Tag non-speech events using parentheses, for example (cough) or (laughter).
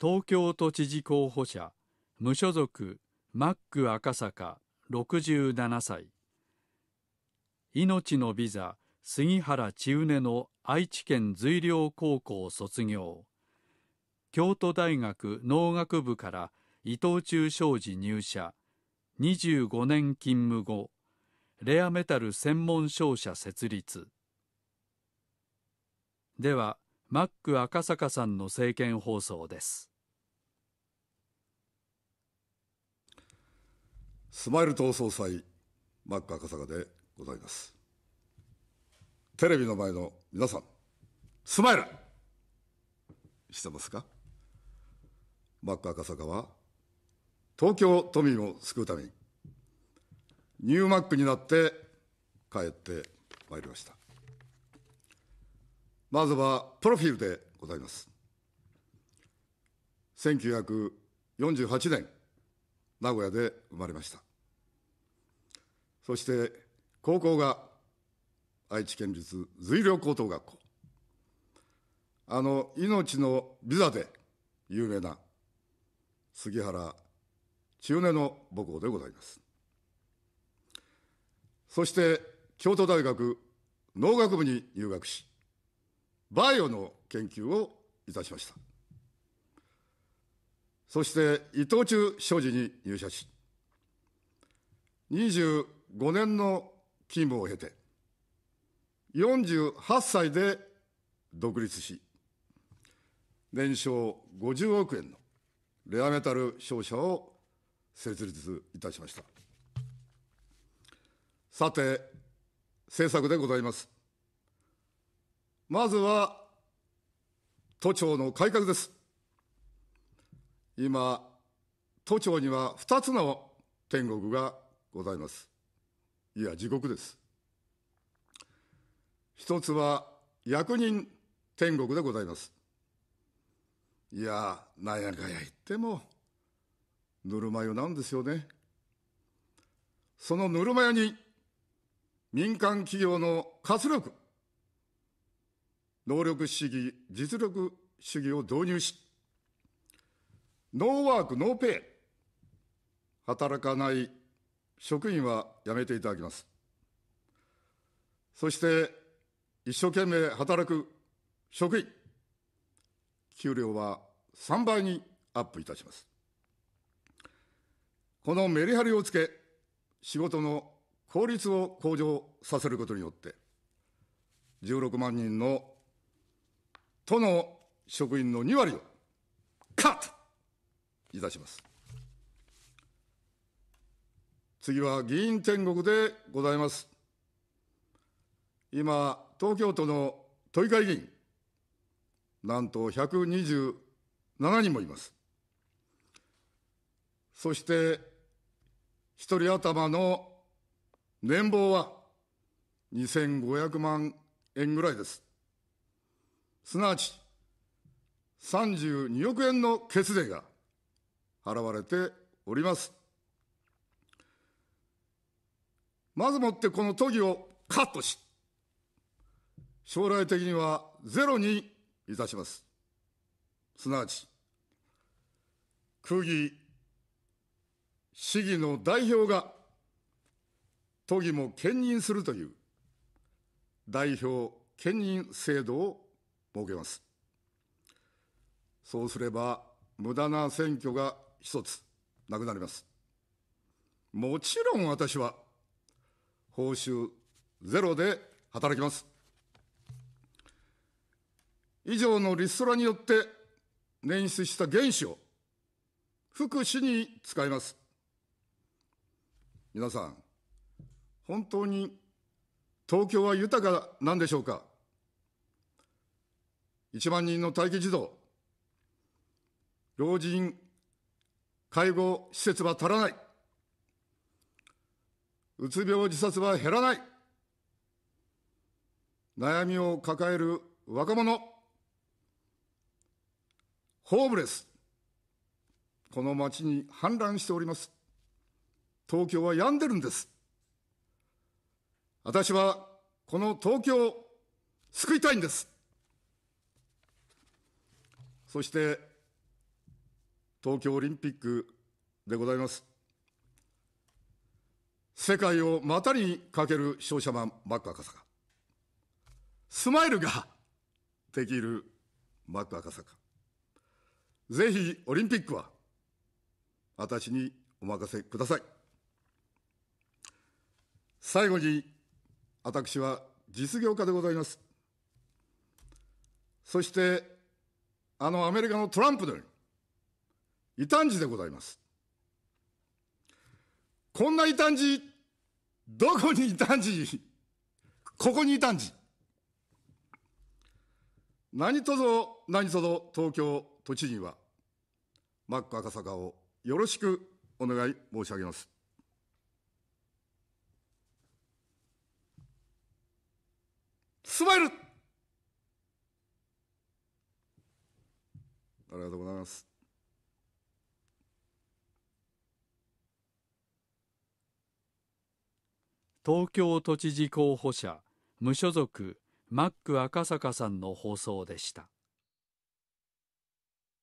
東京都知事候補者無所属マック赤坂67歳命のビザ杉原千畝の愛知県随陵高校卒業京都大学農学部から伊藤忠商事入社25年勤務後レアメタル専門商社設立ではマック赤坂さんの政見放送ですスマイル党総裁マック赤坂でございますテレビの前の皆さんスマイルしてますかマック赤坂は東京都民を救うためにニューマックになって帰ってまいりましたまずはプロフィールでございます。1948年、名古屋で生まれました。そして高校が愛知県立随陵高等学校。あの命のビザで有名な杉原千代の母校でございます。そして京都大学農学部に入学し、バイオの研究をいたしました。そして伊藤忠商事に入社し、25年の勤務を経て、48歳で独立し、年商50億円のレアメタル商社を設立いたしました。さて、政策でございます。まずは、都庁の改革です。今、都庁には2つの天国がございます。いや、地獄です。一つは役人天国でございます。いや、なんやかや言っても、ぬるま湯なんですよね。そのぬるま湯に、民間企業の活力、能力主義、実力主義を導入し、ノーワーク、ノーペイ、働かない職員はやめていただきます。そして、一生懸命働く職員、給料は3倍にアップいたします。このメリハリをつけ、仕事の効率を向上させることによって、16万人の都の職員の2割をカットいたします。次は議員天国でございます。今、東京都の都議会議員、なんと127人もいます。そして、一人頭の年俸は2500万円ぐらいです。すなわち32億円の決税が払われております。まずもってこの都議をカットし、将来的にはゼロにいたします。すなわち、区議、市議の代表が都議も兼任するという代表兼任制度を設けます。そうすれば、無駄な選挙が一つなくなります。もちろん私は、報酬ゼロで働きます。以上のリストラによって捻出した原資を福祉に使います。皆さん、本当に東京は豊かなんでしょうか1万人の待機児童、老人、介護施設は足らない、うつ病自殺は減らない、悩みを抱える若者、ホームレス、この町に氾濫しております。東京は病んでるんです。私はこの東京を救いたいんです。そして、東京オリンピックでございます。世界を股にかける商社マンマック赤坂。スマイルが (laughs) できるマック赤坂。ぜひオリンピックは私にお任せください。最後に私は実業家でございます。そしてあのアメリカのトランプのように異端児でございます。こんな異端児、どこに異端児、ここに異端児。何とぞ何とぞ東京都知事は、マック赤坂をよろしくお願い申し上げます。スマイルます。東京都知事候補者無所属マック赤坂さんの放送でした。